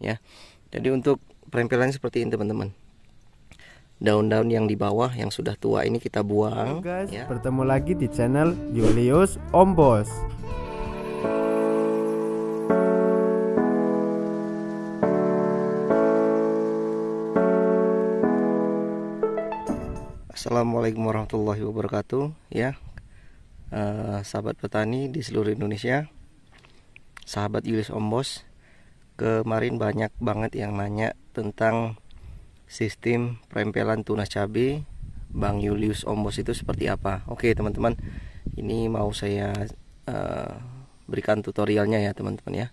ya jadi untuk perempelannya seperti ini teman-teman daun-daun yang di bawah yang sudah tua ini kita buang Halo guys ya. bertemu lagi di channel Julius Ombos Assalamualaikum warahmatullahi wabarakatuh ya eh, sahabat petani di seluruh Indonesia sahabat Julius Ombos kemarin banyak banget yang nanya tentang sistem perempelan tunas cabai Bang Julius Ombos itu seperti apa Oke teman-teman ini mau saya uh, berikan tutorialnya ya teman-teman ya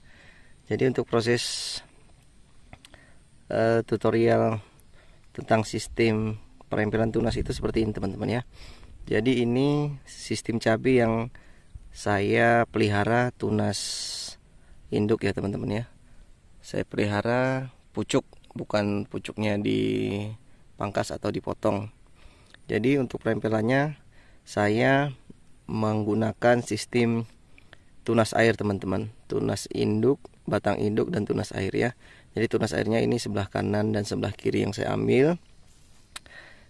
jadi untuk proses uh, tutorial tentang sistem perempelan tunas itu seperti ini teman-teman ya jadi ini sistem cabai yang saya pelihara tunas induk ya teman-teman ya saya pelihara pucuk bukan pucuknya dipangkas atau dipotong jadi untuk perempelannya saya menggunakan sistem tunas air teman-teman tunas induk batang induk dan tunas air ya jadi tunas airnya ini sebelah kanan dan sebelah kiri yang saya ambil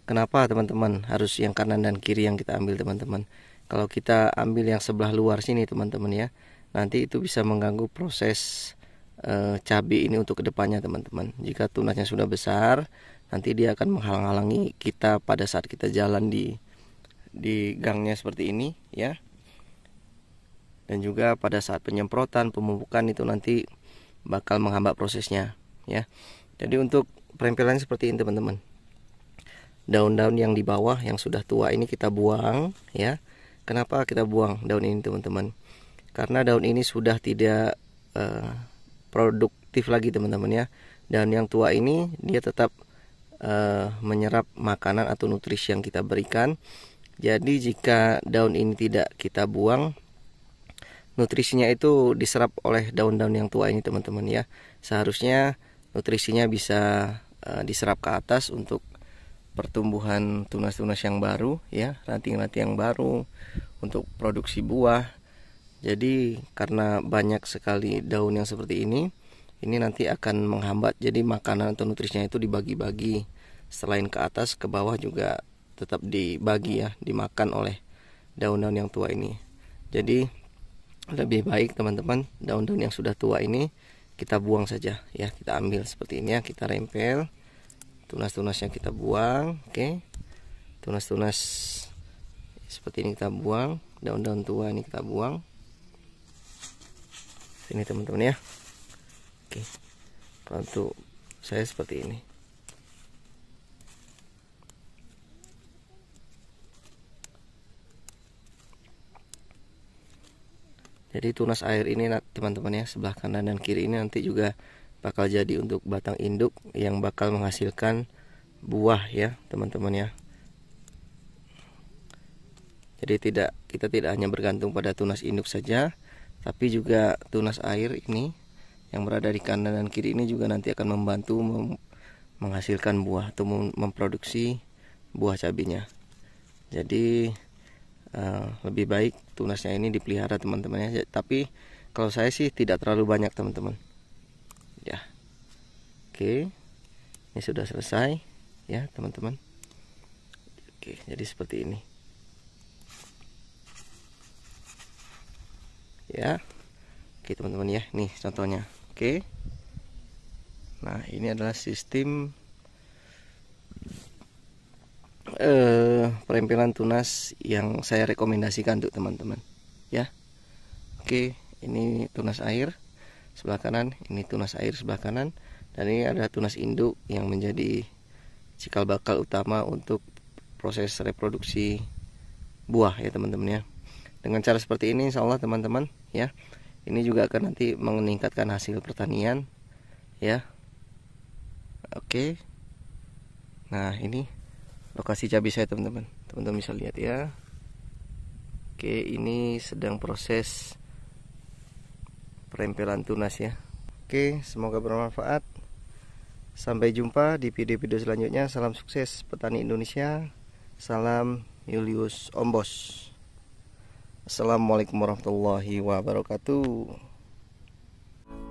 kenapa teman-teman harus yang kanan dan kiri yang kita ambil teman-teman kalau kita ambil yang sebelah luar sini teman-teman ya nanti itu bisa mengganggu proses e, cabai ini untuk kedepannya teman-teman. Jika tunasnya sudah besar, nanti dia akan menghalang-halangi kita pada saat kita jalan di di gangnya seperti ini, ya. Dan juga pada saat penyemprotan, pemupukan itu nanti bakal menghambat prosesnya, ya. Jadi untuk perempilannya seperti ini teman-teman. Daun-daun yang di bawah yang sudah tua ini kita buang, ya. Kenapa kita buang daun ini teman-teman? Karena daun ini sudah tidak uh, produktif lagi teman-teman ya dan yang tua ini dia tetap uh, menyerap makanan atau nutrisi yang kita berikan jadi jika daun ini tidak kita buang nutrisinya itu diserap oleh daun-daun yang tua ini teman-teman ya seharusnya nutrisinya bisa uh, diserap ke atas untuk pertumbuhan tunas-tunas yang baru ya ranting-ranting yang baru untuk produksi buah jadi karena banyak sekali daun yang seperti ini, ini nanti akan menghambat. Jadi makanan atau nutrisinya itu dibagi-bagi. Selain ke atas, ke bawah juga tetap dibagi ya, dimakan oleh daun-daun yang tua ini. Jadi lebih baik teman-teman daun-daun yang sudah tua ini kita buang saja ya, kita ambil seperti ini ya, kita rempel. tunas tunas yang kita buang, oke. Okay. Tunas-tunas seperti ini kita buang, daun-daun tua ini kita buang ini teman-teman ya oke bantu saya seperti ini jadi tunas air ini teman-teman ya sebelah kanan dan kiri ini nanti juga bakal jadi untuk batang induk yang bakal menghasilkan buah ya teman-teman ya jadi tidak kita tidak hanya bergantung pada tunas induk saja tapi juga tunas air ini yang berada di kanan dan kiri ini juga nanti akan membantu mem menghasilkan buah atau memproduksi buah cabenya jadi uh, lebih baik tunasnya ini dipelihara teman-temannya tapi kalau saya sih tidak terlalu banyak teman-teman ya oke ini sudah selesai ya teman-teman oke jadi seperti ini ya oke teman-teman ya nih contohnya oke nah ini adalah sistem eh, tunas yang saya rekomendasikan untuk teman-teman ya oke ini tunas air sebelah kanan ini tunas air sebelah kanan dan ini ada tunas induk yang menjadi cikal bakal utama untuk proses reproduksi buah ya teman-teman ya dengan cara seperti ini insya Allah teman-teman ya ini juga akan nanti meningkatkan hasil pertanian ya oke nah ini lokasi cabai saya teman-teman teman-teman bisa lihat ya oke ini sedang proses perempelan tunas ya oke semoga bermanfaat sampai jumpa di video-video selanjutnya salam sukses petani Indonesia salam Julius Ombos Assalamualaikum warahmatullahi wabarakatuh.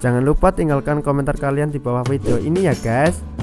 Jangan lupa tinggalkan komentar kalian di bawah video ini ya guys.